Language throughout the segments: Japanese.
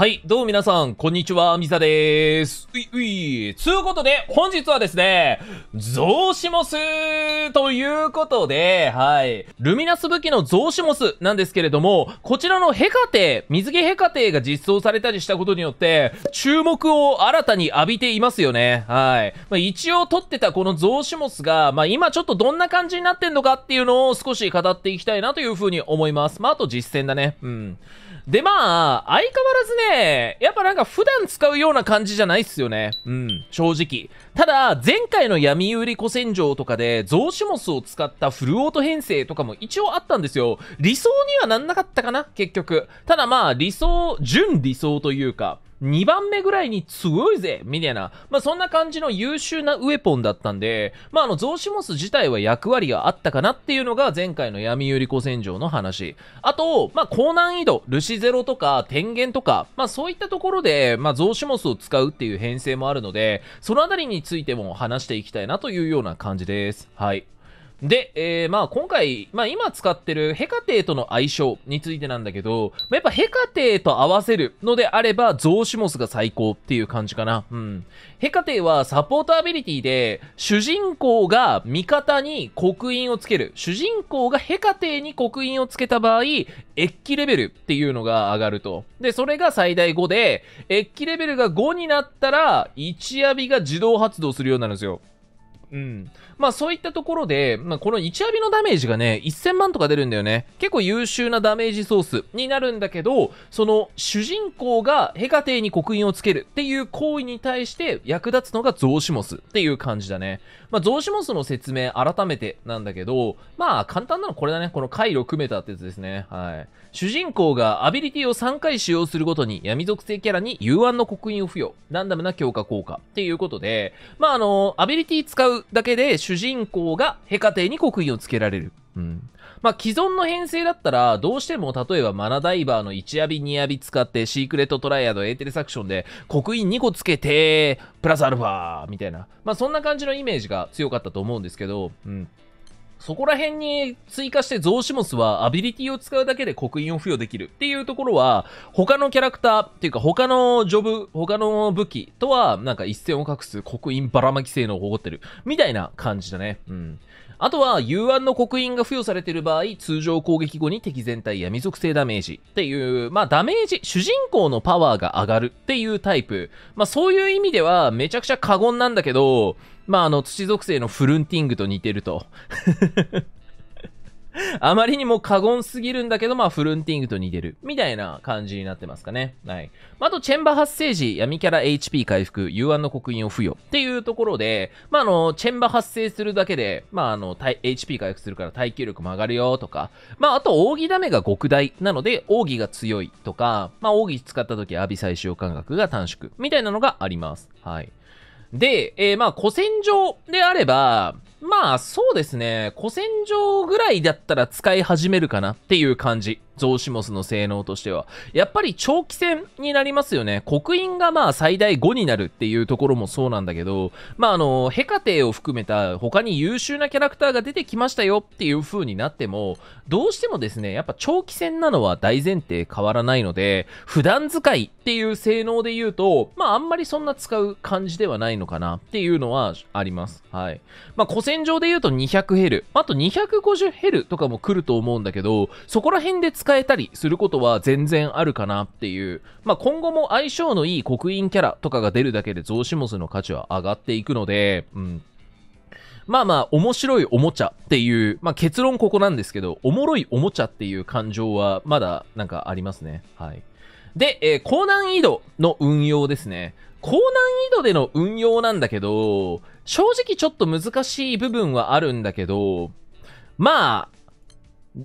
はい、どうも皆さん、こんにちは、みサでーす。ういうい。つうことで、本日はですね、ゾウシモスということで、はい、ルミナス武器のゾウシモスなんですけれども、こちらのヘカテ、水着ヘカテが実装されたりしたことによって、注目を新たに浴びていますよね。はい。まあ、一応撮ってたこのゾウシモスが、まあ、今ちょっとどんな感じになってんのかっていうのを少し語っていきたいなというふうに思います。まあ、あと実践だね。うん。で、まあ、相変わらずね、やっぱなんか普段使うような感じじゃないっすよね。うん、正直。ただ、前回の闇売り古戦場とかで、増種モスを使ったフルオート編成とかも一応あったんですよ。理想にはなんなかったかな、結局。ただまあ、理想、純理想というか、2番目ぐらいに強いぜみたいな、まあ、そんな感じの優秀なウェポンだったんで、まあ、あの、ゾウシモス自体は役割があったかなっていうのが前回の闇ユリコ戦場の話。あと、まあ、高難易度、ルシゼロとか、天元とか、まあ、そういったところで、まあ、ゾウシモスを使うっていう編成もあるので、そのあたりについても話していきたいなというような感じです。はい。で、えー、まあ今回、まあ今使ってるヘカテーとの相性についてなんだけど、まあ、やっぱヘカテーと合わせるのであれば、ゾウシモスが最高っていう感じかな。うん。ヘカテーはサポートアビリティで、主人公が味方に刻印をつける。主人公がヘカテーに刻印をつけた場合、エッキレベルっていうのが上がると。で、それが最大5で、エッキレベルが5になったら、1アビが自動発動するようになるんですよ。うん。まあそういったところで、まあ、この1アビのダメージがね、1000万とか出るんだよね。結構優秀なダメージソースになるんだけど、その主人公がヘカテイに刻印をつけるっていう行為に対して役立つのがゾウシモスっていう感じだね。まあ、増子モスの説明、改めてなんだけど、まあ、簡単なのこれだね。この回路組めたってやつですね。はい。主人公がアビリティを3回使用するごとに闇属性キャラに幽暗の刻印を付与。ランダムな強化効果。っていうことで、まあ、あの、アビリティ使うだけで主人公がヘカテに刻印を付けられる。うん。まあ、既存の編成だったら、どうしても例えばマナダイバーの1ヤビ2ヤビ使って、シークレットトライアド、エーテレサクションで、刻印2個つけて、プラスアルファみたいな。まあ、そんな感じのイメージが強かったと思うんですけど、うん。そこら辺に追加してゾウシモスはアビリティを使うだけで刻印を付与できるっていうところは他のキャラクターっていうか他のジョブ、他の武器とはなんか一線を画す刻印ばらまき性能を誇ってるみたいな感じだね。うん。あとは、幽暗の刻印が付与されている場合、通常攻撃後に敵全体闇属性ダメージっていう、まあダメージ、主人公のパワーが上がるっていうタイプ。まあそういう意味では、めちゃくちゃ過言なんだけど、まああの、土属性のフルンティングと似てると あまりにも過言すぎるんだけど、まあ、フルンティングと似てる。みたいな感じになってますかね。はい。まあと、チェンバ発生時、闇キャラ HP 回復、U1 の刻印を付与。っていうところで、まあ、あの、チェンバ発生するだけで、まあ、あの、HP 回復するから耐久力も上がるよとか、まあ、あと、扇ダメが極大なので、扇が強いとか、まあ、扇使った時、アビ最小感覚が短縮。みたいなのがあります。はい。で、えー、まあ、古戦場であれば、まあ、そうですね。古戦場ぐらいだったら使い始めるかなっていう感じ。ゾウシモスの性能としては。やっぱり長期戦になりますよね。刻印がまあ最大5になるっていうところもそうなんだけど、まああの、ヘカテを含めた他に優秀なキャラクターが出てきましたよっていう風になっても、どうしてもですね、やっぱ長期戦なのは大前提変わらないので、普段使いっていう性能で言うと、まああんまりそんな使う感じではないのかなっていうのはあります。はい。まあ線上で言うと 200Hz、あと 250Hz とかも来ると思うんだけど、そこら辺で使えたりすることは全然あるかなっていう。まあ、今後も相性のいい刻印キャラとかが出るだけでゾウシモスの価値は上がっていくので、うん。まあまあ、面白いおもちゃっていう、まあ結論ここなんですけど、おもろいおもちゃっていう感情はまだなんかありますね。はい。で、えー、高難易度の運用ですね。高難易度での運用なんだけど、正直ちょっと難しい部分はあるんだけど、まあ、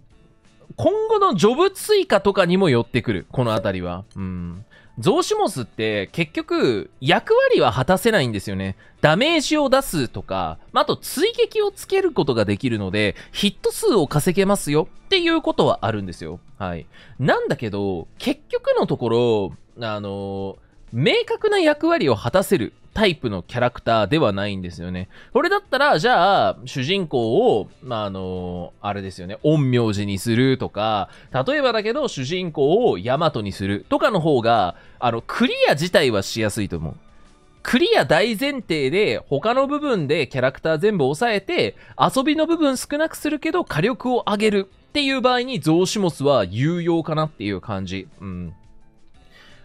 今後のジョブ追加とかにも寄ってくる、このあたりは。うん。ゾウシモスって結局役割は果たせないんですよね。ダメージを出すとか、あと追撃をつけることができるので、ヒット数を稼げますよっていうことはあるんですよ。はい。なんだけど、結局のところ、あのー、明確な役割を果たせるタイプのキャラクターではないんですよね。これだったら、じゃあ、主人公を、まあ、あの、あれですよね、陰陽師にするとか、例えばだけど、主人公をヤマトにするとかの方が、あの、クリア自体はしやすいと思う。クリア大前提で、他の部分でキャラクター全部抑えて、遊びの部分少なくするけど、火力を上げるっていう場合に、増種モスは有用かなっていう感じ。うん。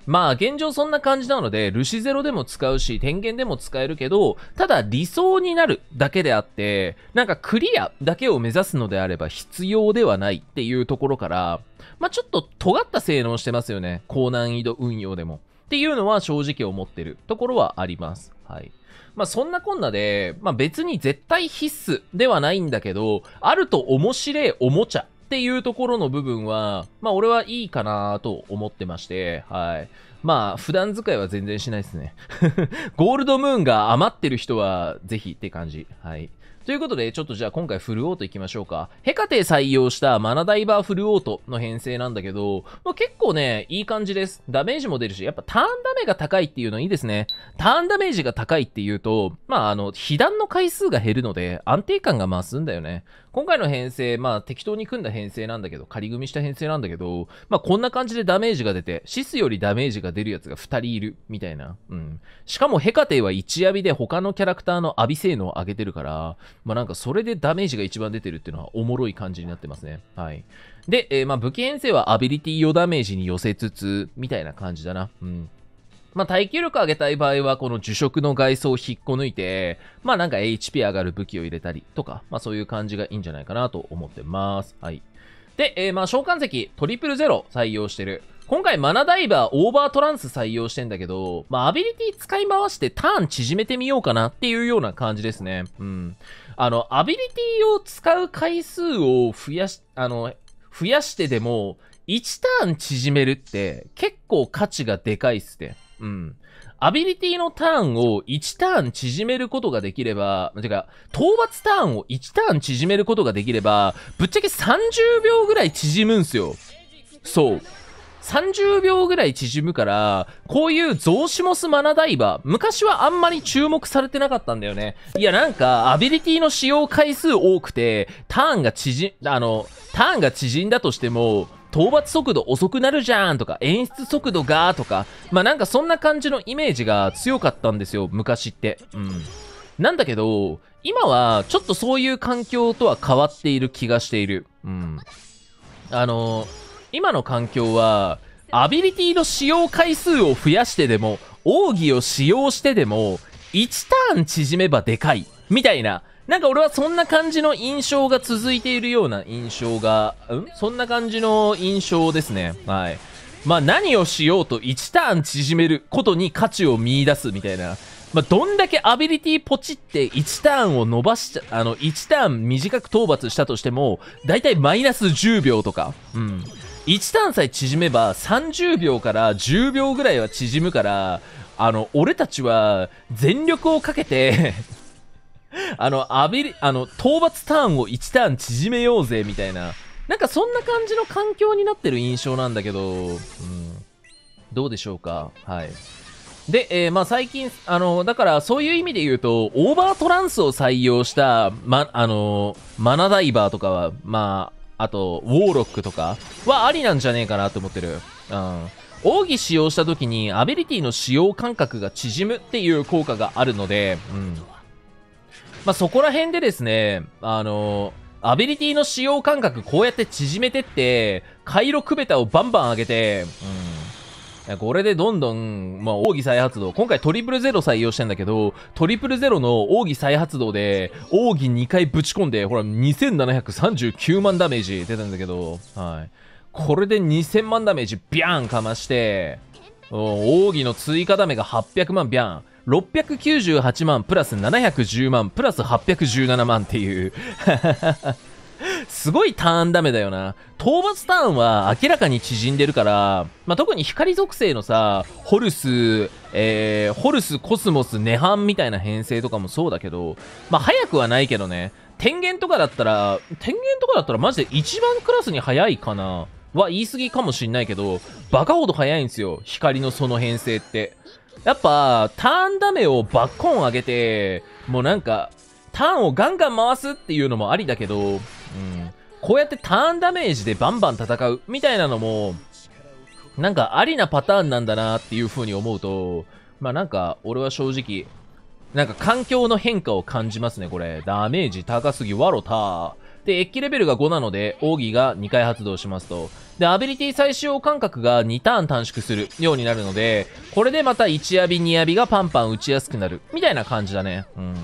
まあ現状そんな感じなので、ルシゼロでも使うし、点検でも使えるけど、ただ理想になるだけであって、なんかクリアだけを目指すのであれば必要ではないっていうところから、まあちょっと尖った性能してますよね。高難易度運用でも。っていうのは正直思ってるところはあります。はい。まあそんなこんなで、まあ別に絶対必須ではないんだけど、あると面白いおもちゃっていうところの部分は、まあ俺はいいかなと思ってまして、はい。まあ普段使いは全然しないですね。ゴールドムーンが余ってる人はぜひって感じ。はい。ということで、ちょっとじゃあ今回フルオートいきましょうか。ヘカテ採用したマナダイバーフルオートの編成なんだけど、まあ、結構ね、いい感じです。ダメージも出るし、やっぱターンダメが高いっていうのいいですね。ターンダメージが高いっていうと、まああの、被弾の回数が減るので、安定感が増すんだよね。今回の編成、まあ適当に組んだ編成なんだけど、仮組みした編成なんだけど、まあこんな感じでダメージが出て、シスよりダメージが出るやつが2人いる、みたいな。うん。しかもヘカテは一アビで他のキャラクターのアビ性能を上げてるから、まあ、なんかそれでダメージが一番出てるっていうのはおもろい感じになってますね。はい。で、えー、まあ武器編成はアビリティ4ダメージに寄せつつ、みたいな感じだな。うん。まあ、耐久力上げたい場合は、この樹色の外装を引っこ抜いて、まあなんか HP 上がる武器を入れたりとか、まあそういう感じがいいんじゃないかなと思ってます。はい。で、えー、まあ召喚石、トリプルゼロ採用してる。今回マナダイバーオーバートランス採用してんだけど、まあアビリティ使い回してターン縮めてみようかなっていうような感じですね。うん。あの、アビリティを使う回数を増やし、あの、増やしてでも、1ターン縮めるって、結構価値がでかいっすね。うん。アビリティのターンを1ターン縮めることができれば、てか、討伐ターンを1ターン縮めることができれば、ぶっちゃけ30秒ぐらい縮むんすよ。そう。30秒ぐらい縮むから、こういうゾウシモスマナダイバー、昔はあんまり注目されてなかったんだよね。いや、なんか、アビリティの使用回数多くて、ターンが縮、あの、ターンが縮んだとしても、討伐速度遅くなるじゃんとか、演出速度がとか、まあ、なんかそんな感じのイメージが強かったんですよ、昔って。うん。なんだけど、今はちょっとそういう環境とは変わっている気がしている。うん。あの今の環境は、アビリティの使用回数を増やしてでも、奥義を使用してでも、1ターン縮めばでかい。みたいな。なんか俺はそんな感じの印象が続いているような印象が、うんそんな感じの印象ですね。はい。まあ何をしようと1ターン縮めることに価値を見出すみたいな。まあどんだけアビリティポチって1ターンを伸ばしちゃ、あの1ターン短く討伐したとしても、だいたいマイナス10秒とか。うん。1さえ縮めば30秒から10秒ぐらいは縮むから、あの、俺たちは全力をかけて あの、アビリ、あの、討伐ターンを1ターン縮めようぜ、みたいな。なんかそんな感じの環境になってる印象なんだけど、うん。どうでしょうかはい。で、えー、まあ最近、あの、だからそういう意味で言うと、オーバートランスを採用した、ま、あの、マナダイバーとかは、まあと、ウォーロックとかはありなんじゃねえかなと思ってる。うん。奥義使用した時にアビリティの使用間隔が縮むっていう効果があるので、うん。まあ、そこら辺でですね、あのアビリティの使用間隔こうやって縮めてって、回路くべたをバンバン上げて、うん。これでどんどん、まあ、奥義再発動。今回トリプルゼロ採用してんだけど、トリプルゼロの奥義再発動で、奥義2回ぶち込んで、ほら、2739万ダメージ出たんだけど、はい。これで2000万ダメージビャーンかまして、奥義の追加ダメが800万ビャーン。698万プラス710万プラス817万っていうすごいターンダメだよな。討伐ターンは明らかに縮んでるから、まあ、特に光属性のさ、ホルス、えー、ホルス、コスモス、ネハンみたいな編成とかもそうだけど、まあ、早くはないけどね、天元とかだったら、天元とかだったらマジで一番クラスに早いかな。は言い過ぎかもしんないけど、バカほど早いんですよ。光のその編成って。やっぱ、ターンダメをバッコン上げて、もうなんか、ターンをガンガン回すっていうのもありだけど、うんこうやってターンダメージでバンバン戦うみたいなのも、なんかありなパターンなんだなっていう風に思うと、まあなんか俺は正直、なんか環境の変化を感じますね、これ。ダメージ高すぎ、ワロタで、エッキレベルが5なので、奥義が2回発動しますと。で、アビリティ最用間隔が2ターン短縮するようになるので、これでまた1アビ、2アビがパンパン打ちやすくなる。みたいな感じだね。うん。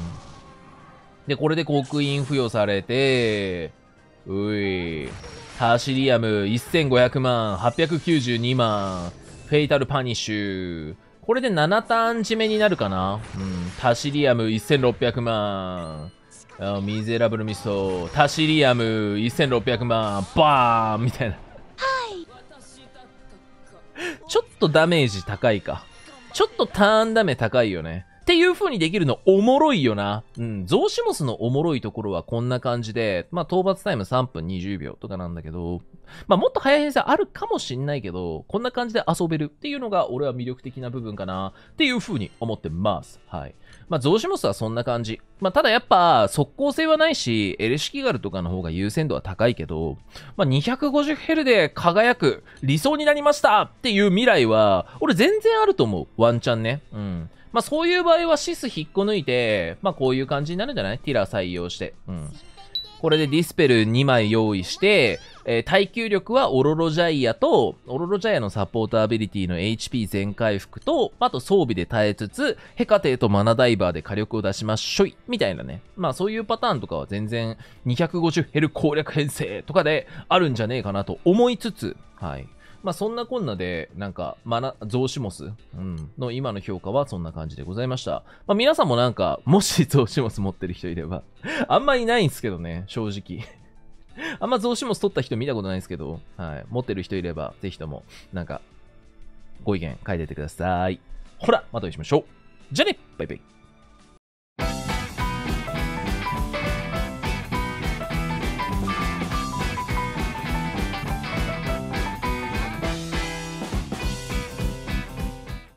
で、これで刻印付与されて、うい。タシリアム1500万、892万、フェイタルパニッシュ。これで7ターン締めになるかなうん。タシリアム1600万、あミゼラブルミト、タシリアム1600万、バーンみたいな。はい。ちょっとダメージ高いか。ちょっとターンダメ高いよね。っていう風にできるのおもろいよな。うん。ゾウシモスのおもろいところはこんな感じで、まあ、討伐タイム3分20秒とかなんだけど、まあ、もっと早い編成あるかもしんないけど、こんな感じで遊べるっていうのが俺は魅力的な部分かなっていう風に思ってます。はい。まあ、ゾウシモスはそんな感じ。まあ、ただやっぱ、速攻性はないし、エレシキガルとかの方が優先度は高いけど、まあ、2 5 0ヘルで輝く、理想になりましたっていう未来は、俺全然あると思う。ワンチャンね。うん。まあ、そういう場合はシス引っこ抜いて、まあ、こういう感じになるんじゃないティラ採用して。うん。これでディスペル2枚用意して、えー、耐久力はオロロジャイアと、オロロジャイアのサポートアビリティの HP 全回復と、あと装備で耐えつつ、ヘカテイとマナダイバーで火力を出しましょい、みたいなね。まあそういうパターンとかは全然2 5 0ヘル攻略編成とかであるんじゃねえかなと思いつつ、はい。まあ、そんなこんなで、なんか、まな、ゾウシモス、うん、の今の評価はそんな感じでございました。まあ、皆さんもなんか、もしゾウシモス持ってる人いれば あんまいないんですけどね、正直 あんまゾウシモス取った人見たことないんですけど、はい、持ってる人いれば、ぜひとも、なんか、ご意見書いててください。ほら、またお会いしましょう。じゃあね、バイバイ。